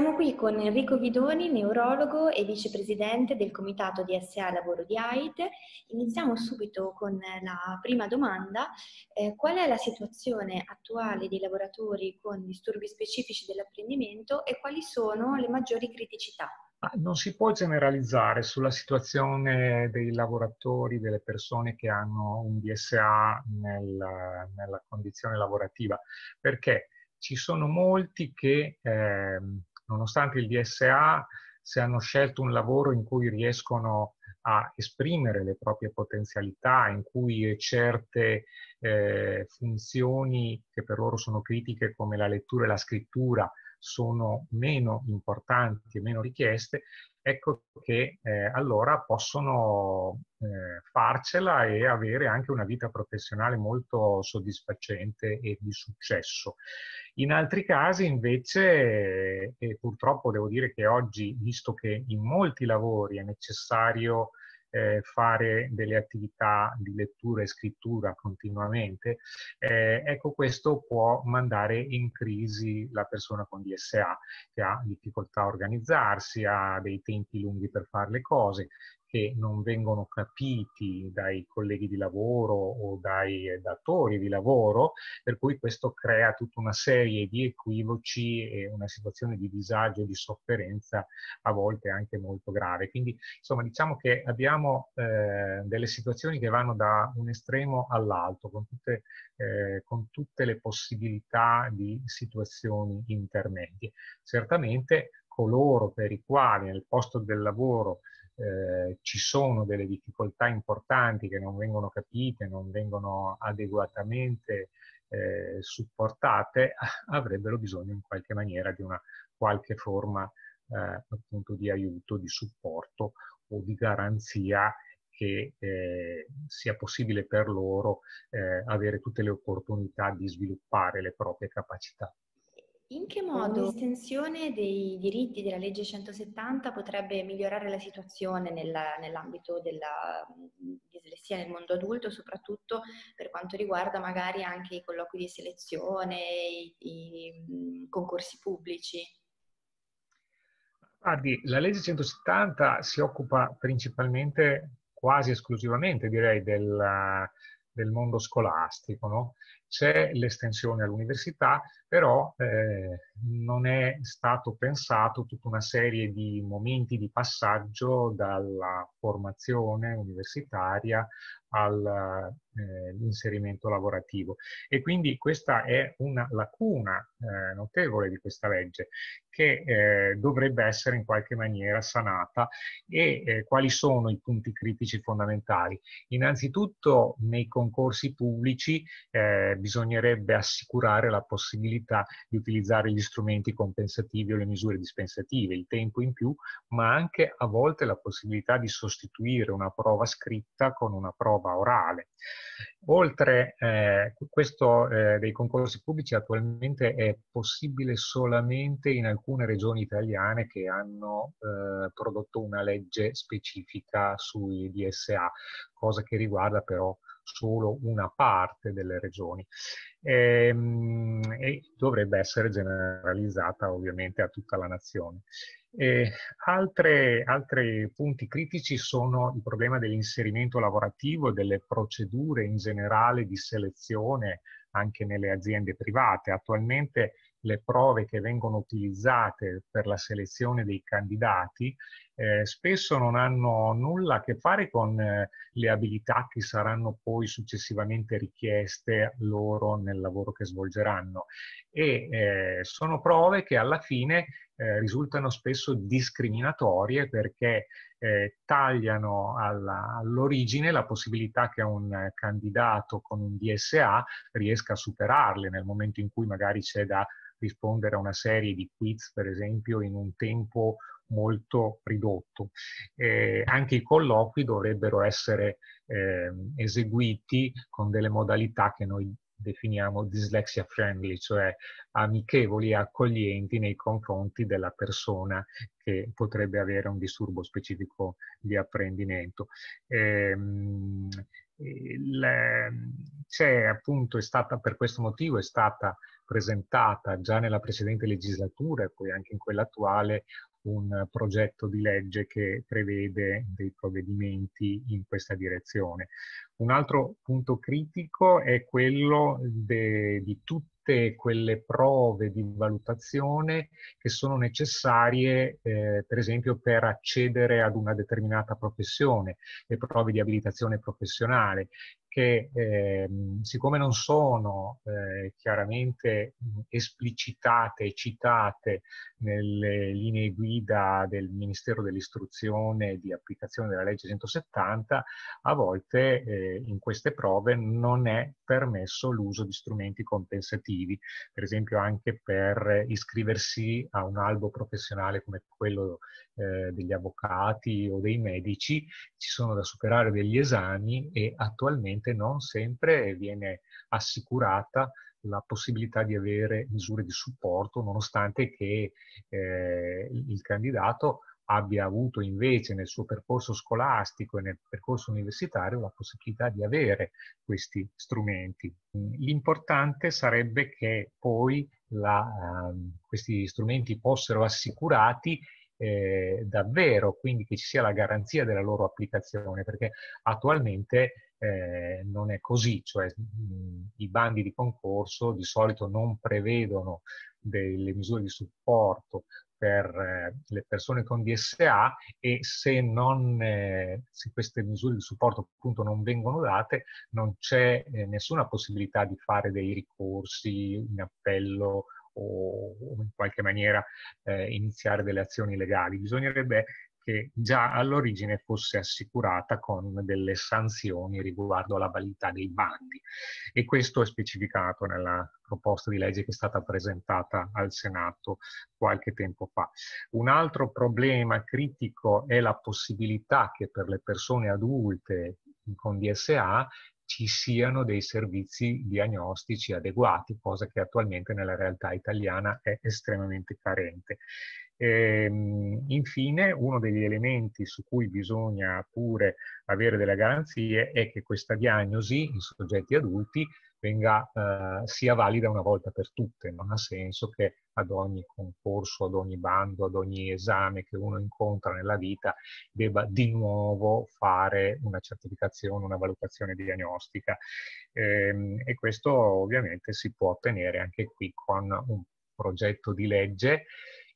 Siamo qui con Enrico Vidoni, neurologo e vicepresidente del Comitato di SA Lavoro di AIT. Iniziamo subito con la prima domanda. Eh, qual è la situazione attuale dei lavoratori con disturbi specifici dell'apprendimento e quali sono le maggiori criticità? Non si può generalizzare sulla situazione dei lavoratori, delle persone che hanno un DSA nel, nella condizione lavorativa, perché ci sono molti che... Ehm, nonostante il DSA, se hanno scelto un lavoro in cui riescono a esprimere le proprie potenzialità, in cui certe eh, funzioni che per loro sono critiche come la lettura e la scrittura sono meno importanti e meno richieste, ecco che eh, allora possono eh, farcela e avere anche una vita professionale molto soddisfacente e di successo. In altri casi invece, eh, e purtroppo devo dire che oggi, visto che in molti lavori è necessario eh, fare delle attività di lettura e scrittura continuamente, eh, ecco questo può mandare in crisi la persona con DSA che ha difficoltà a organizzarsi, ha dei tempi lunghi per fare le cose, che non vengono capiti dai colleghi di lavoro o dai datori di lavoro, per cui questo crea tutta una serie di equivoci e una situazione di disagio e di sofferenza a volte anche molto grave. Quindi insomma diciamo che abbiamo abbiamo eh, delle situazioni che vanno da un estremo all'altro, con, eh, con, tutte le possibilità di situazioni intermedie. Certamente coloro per i quali nel posto del lavoro eh, ci sono delle difficoltà importanti che non vengono capite, non vengono adeguatamente eh, supportate, avrebbero bisogno in qualche maniera di una qualche forma eh, appunto di aiuto, di supporto o di garanzia che eh, sia possibile per loro eh, avere tutte le opportunità di sviluppare le proprie capacità. In che modo l'estensione dei diritti della legge 170 potrebbe migliorare la situazione nella, nell'ambito della mm, dislessia nel mondo adulto, soprattutto per quanto riguarda magari anche i colloqui di selezione, i, i mm, concorsi pubblici? Guardi, ah, la legge 170 si occupa principalmente, quasi esclusivamente direi, del, del mondo scolastico. No? C'è l'estensione all'università, però eh, non è stato pensato tutta una serie di momenti di passaggio dalla formazione universitaria all'inserimento eh, lavorativo e quindi questa è una lacuna eh, notevole di questa legge che eh, dovrebbe essere in qualche maniera sanata e eh, quali sono i punti critici fondamentali? Innanzitutto nei concorsi pubblici eh, bisognerebbe assicurare la possibilità possibilità di utilizzare gli strumenti compensativi o le misure dispensative, il tempo in più, ma anche a volte la possibilità di sostituire una prova scritta con una prova orale. Oltre eh, questo eh, dei concorsi pubblici attualmente è possibile solamente in alcune regioni italiane che hanno eh, prodotto una legge specifica sui DSA, cosa che riguarda però solo una parte delle regioni e, ehm, e dovrebbe essere generalizzata ovviamente a tutta la nazione. Eh, altri punti critici sono il problema dell'inserimento lavorativo, e delle procedure in generale di selezione anche nelle aziende private. Attualmente le prove che vengono utilizzate per la selezione dei candidati eh, spesso non hanno nulla a che fare con eh, le abilità che saranno poi successivamente richieste loro nel lavoro che svolgeranno e eh, sono prove che alla fine eh, risultano spesso discriminatorie perché eh, tagliano all'origine la possibilità che un candidato con un DSA riesca a superarle nel momento in cui magari c'è da rispondere a una serie di quiz, per esempio, in un tempo molto ridotto. Eh, anche i colloqui dovrebbero essere eh, eseguiti con delle modalità che noi definiamo dyslexia friendly, cioè amichevoli e accoglienti nei confronti della persona che potrebbe avere un disturbo specifico di apprendimento. Ehm, c'è appunto, è stata, per questo motivo è stata presentata già nella precedente legislatura e poi anche in quella attuale un progetto di legge che prevede dei provvedimenti in questa direzione. Un altro punto critico è quello de, di tutte quelle prove di valutazione che sono necessarie eh, per esempio per accedere ad una determinata professione, le prove di abilitazione professionale che eh, siccome non sono eh, chiaramente mm, esplicitate e citate nelle linee guida del Ministero dell'Istruzione di applicazione della legge 170, a volte eh, in queste prove non è permesso l'uso di strumenti compensativi, per esempio anche per iscriversi a un albo professionale come quello eh, degli avvocati o dei medici, ci sono da superare degli esami e attualmente ovviamente non sempre viene assicurata la possibilità di avere misure di supporto, nonostante che eh, il candidato abbia avuto invece nel suo percorso scolastico e nel percorso universitario la possibilità di avere questi strumenti. L'importante sarebbe che poi la, ehm, questi strumenti fossero assicurati eh, davvero, quindi che ci sia la garanzia della loro applicazione, perché attualmente eh, non è così, cioè mh, i bandi di concorso di solito non prevedono delle misure di supporto per eh, le persone con DSA e se, non, eh, se queste misure di supporto appunto non vengono date non c'è eh, nessuna possibilità di fare dei ricorsi in appello o in qualche maniera eh, iniziare delle azioni legali. Bisognerebbe che già all'origine fosse assicurata con delle sanzioni riguardo alla validità dei bandi e questo è specificato nella proposta di legge che è stata presentata al Senato qualche tempo fa. Un altro problema critico è la possibilità che per le persone adulte con DSA ci siano dei servizi diagnostici adeguati, cosa che attualmente nella realtà italiana è estremamente carente. Ehm, infine, uno degli elementi su cui bisogna pure avere delle garanzie è che questa diagnosi in soggetti adulti venga, eh, sia valida una volta per tutte. Non ha senso che ad ogni concorso, ad ogni bando, ad ogni esame che uno incontra nella vita debba di nuovo fare una certificazione, una valutazione diagnostica. Ehm, e questo ovviamente si può ottenere anche qui con un progetto di legge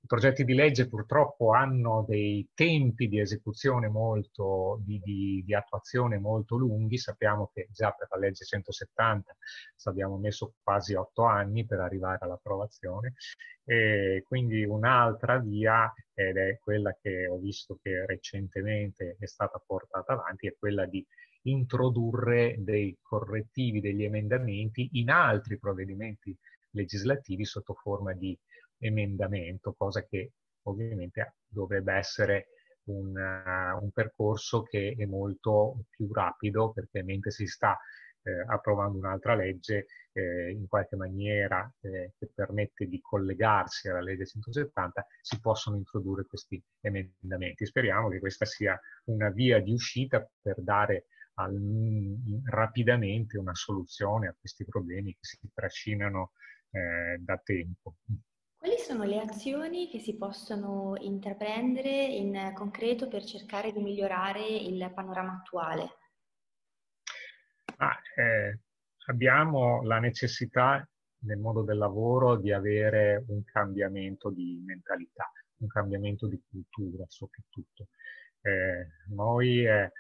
i progetti di legge purtroppo hanno dei tempi di esecuzione molto, di, di, di attuazione molto lunghi, sappiamo che già per la legge 170 ci abbiamo messo quasi otto anni per arrivare all'approvazione, e quindi un'altra via, ed è quella che ho visto che recentemente è stata portata avanti, è quella di introdurre dei correttivi, degli emendamenti in altri provvedimenti legislativi sotto forma di emendamento, cosa che ovviamente dovrebbe essere un, uh, un percorso che è molto più rapido perché mentre si sta eh, approvando un'altra legge eh, in qualche maniera eh, che permette di collegarsi alla legge 170 si possono introdurre questi emendamenti. Speriamo che questa sia una via di uscita per dare al, rapidamente una soluzione a questi problemi che si trascinano eh, da tempo. Quali sono le azioni che si possono intraprendere in concreto per cercare di migliorare il panorama attuale? Ah, eh, abbiamo la necessità nel mondo del lavoro di avere un cambiamento di mentalità, un cambiamento di cultura soprattutto. Eh, noi eh,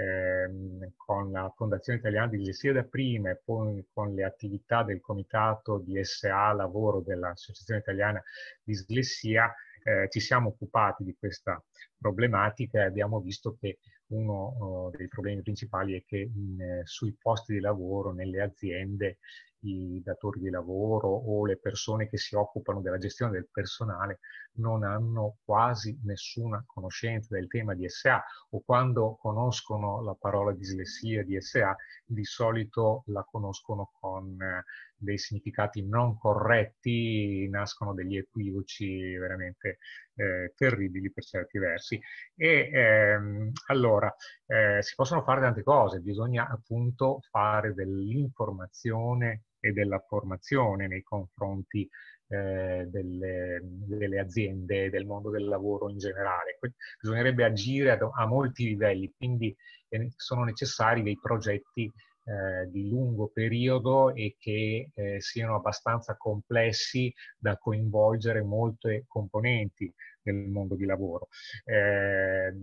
Ehm, con la Fondazione Italiana di Gestire da Prima e poi con le attività del Comitato di SA Lavoro dell'Associazione Italiana Dislessia, eh, ci siamo occupati di questa problematica e abbiamo visto che uno uh, dei problemi principali è che in, eh, sui posti di lavoro, nelle aziende, i datori di lavoro o le persone che si occupano della gestione del personale non hanno quasi nessuna conoscenza del tema di SA o quando conoscono la parola dislessia, di SA di solito la conoscono con eh, dei significati non corretti, nascono degli equivoci veramente eh, terribili per certi versi. E ehm, allora eh, si possono fare tante cose, bisogna appunto fare dell'informazione e della formazione nei confronti eh, delle, delle, aziende, del mondo del lavoro in generale. Bisognerebbe agire ad, a molti livelli, quindi eh, sono necessari dei progetti eh, di lungo periodo e che eh, siano abbastanza complessi da coinvolgere molte componenti del mondo di lavoro. Eh,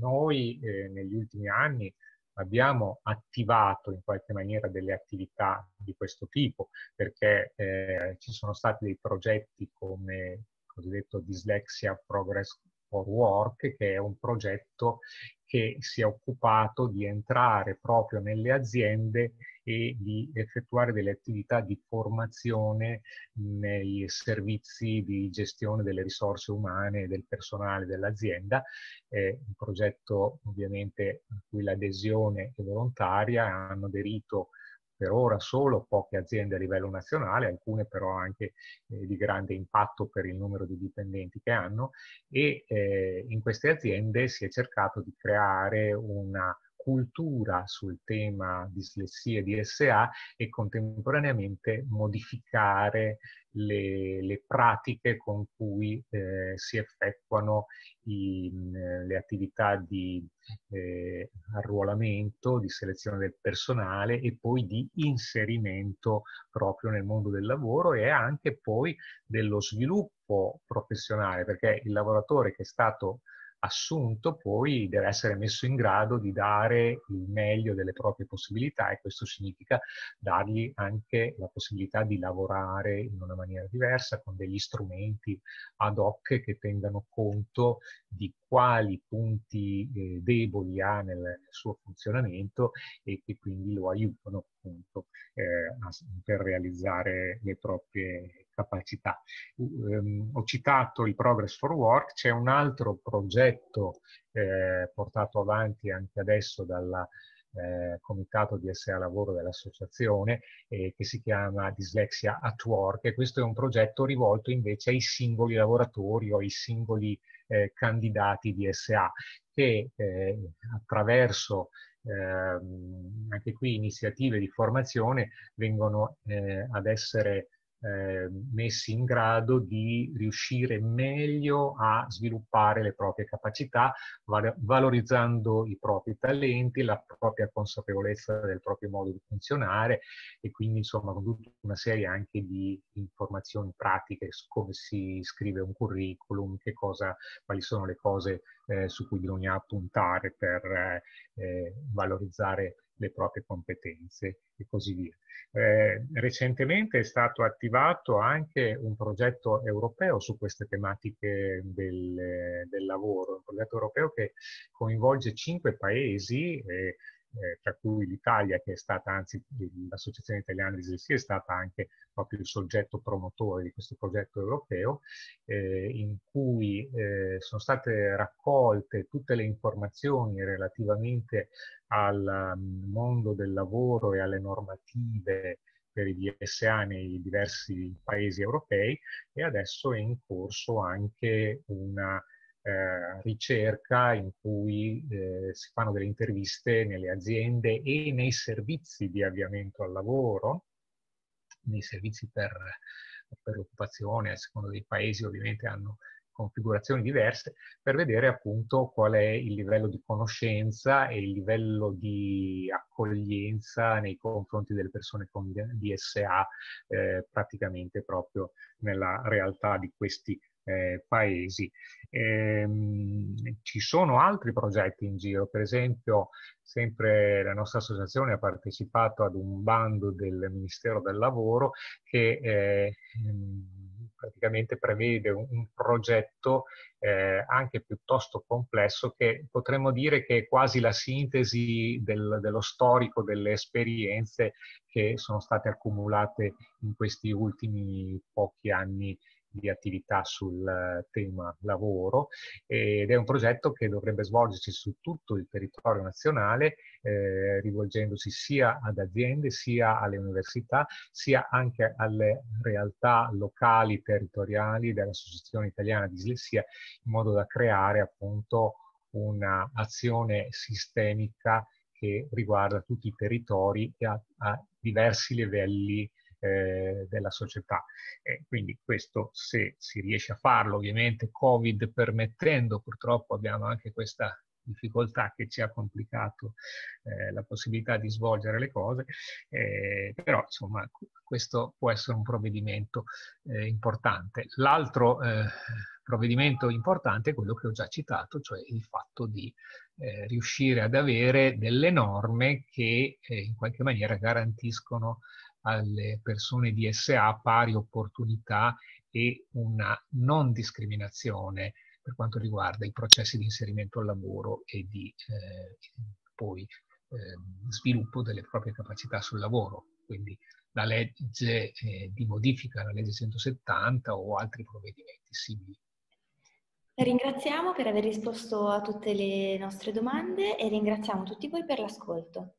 noi negli ultimi anni abbiamo attivato in qualche maniera delle attività di questo tipo, perché eh, ci sono stati dei progetti come il cosiddetto Dyslexia Progress for Work, che è un progetto che si è occupato di entrare proprio nelle aziende e di effettuare delle attività di formazione nei servizi di gestione delle risorse umane e del personale dell'azienda. È un progetto ovviamente in cui l'adesione è volontaria, hanno aderito per ora solo poche aziende a livello nazionale, alcune però anche eh, di grande impatto per il numero di dipendenti che hanno e eh, in queste aziende si è cercato di creare una, cultura sul tema dislessia e DSA e contemporaneamente modificare le, le pratiche con cui eh, si effettuano i, le attività di eh, arruolamento, di selezione del personale e poi di inserimento proprio nel mondo del lavoro e anche poi dello sviluppo professionale, perché il lavoratore che è stato assunto poi deve essere messo in grado di dare il meglio delle proprie possibilità e questo significa dargli anche la possibilità di lavorare in una maniera diversa con degli strumenti ad hoc che tengano conto di quali punti eh, deboli ha nel, nel suo funzionamento e che quindi lo aiutano appunto eh, per realizzare le proprie capacità. Ehm, ho citato il Progress for Work, c'è un altro progetto eh, portato avanti anche adesso dal eh, comitato di SEA Lavoro dell'associazione eh, che si chiama Dyslexia at Work e questo è un progetto rivolto invece ai singoli lavoratori o ai singoli eh, candidati di SA che eh, attraverso Ehm, anche qui iniziative di formazione vengono eh, ad essere Ehm, messi in grado di riuscire meglio a sviluppare le proprie capacità, valorizzando i propri talenti, la propria consapevolezza del proprio modo di funzionare e quindi insomma con tutta una serie anche di informazioni pratiche su come si scrive un curriculum, che cosa, quali sono le cose eh, su cui bisogna puntare per eh, valorizzare le proprie competenze e così via. Eh, recentemente è stato attivato anche un progetto europeo su queste tematiche del, del lavoro, un progetto europeo che coinvolge cinque paesi, eh, eh, tra cui l'Italia, che è stata, anzi l'Associazione Italiana di Dislessia è stata anche proprio il soggetto promotore di questo progetto europeo, eh, in cui eh, sono state raccolte tutte le informazioni relativamente al mm, mondo del lavoro e alle normative per i DSA nei diversi paesi europei e adesso è in corso anche una eh, ricerca in cui eh, si fanno delle interviste nelle aziende e nei servizi di avviamento al lavoro, nei servizi per, per l'occupazione, a seconda dei paesi ovviamente hanno configurazioni diverse, per vedere appunto qual è il livello di conoscenza e il livello di accoglienza nei confronti delle persone con DSA eh, praticamente proprio nella realtà di questi eh, paesi. Ehm, ci sono altri progetti in giro, per esempio sempre la nostra associazione ha partecipato ad un bando del Ministero del Lavoro che eh, ehm, praticamente prevede un, un progetto eh, anche piuttosto complesso che potremmo dire che è quasi la sintesi del, dello storico delle esperienze che sono state accumulate in questi ultimi pochi anni di attività sul eh, tema lavoro ed è un progetto che dovrebbe svolgersi su tutto il territorio nazionale eh, rivolgendosi sia ad aziende sia alle università sia anche alle realtà locali territoriali dell'Associazione Italiana Dislessia in modo da creare appunto un'azione sistemica che riguarda tutti i territori e a, a diversi livelli eh, della società. Eh, quindi questo se si riesce a farlo, ovviamente Covid permettendo, purtroppo abbiamo anche questa difficoltà che ci ha complicato eh, la possibilità di svolgere le cose, eh, però insomma questo può essere un provvedimento eh, importante. L'altro eh, provvedimento importante è quello che ho già citato, cioè il fatto di eh, riuscire ad avere delle norme che in qualche maniera garantiscono alle persone di SA pari opportunità e una non discriminazione per quanto riguarda i processi di inserimento al lavoro e di eh, poi eh, sviluppo delle proprie capacità sul lavoro. Quindi la legge eh, di modifica alla legge 170 o altri provvedimenti simili. ringraziamo per aver risposto a tutte le nostre domande e ringraziamo tutti voi per l'ascolto.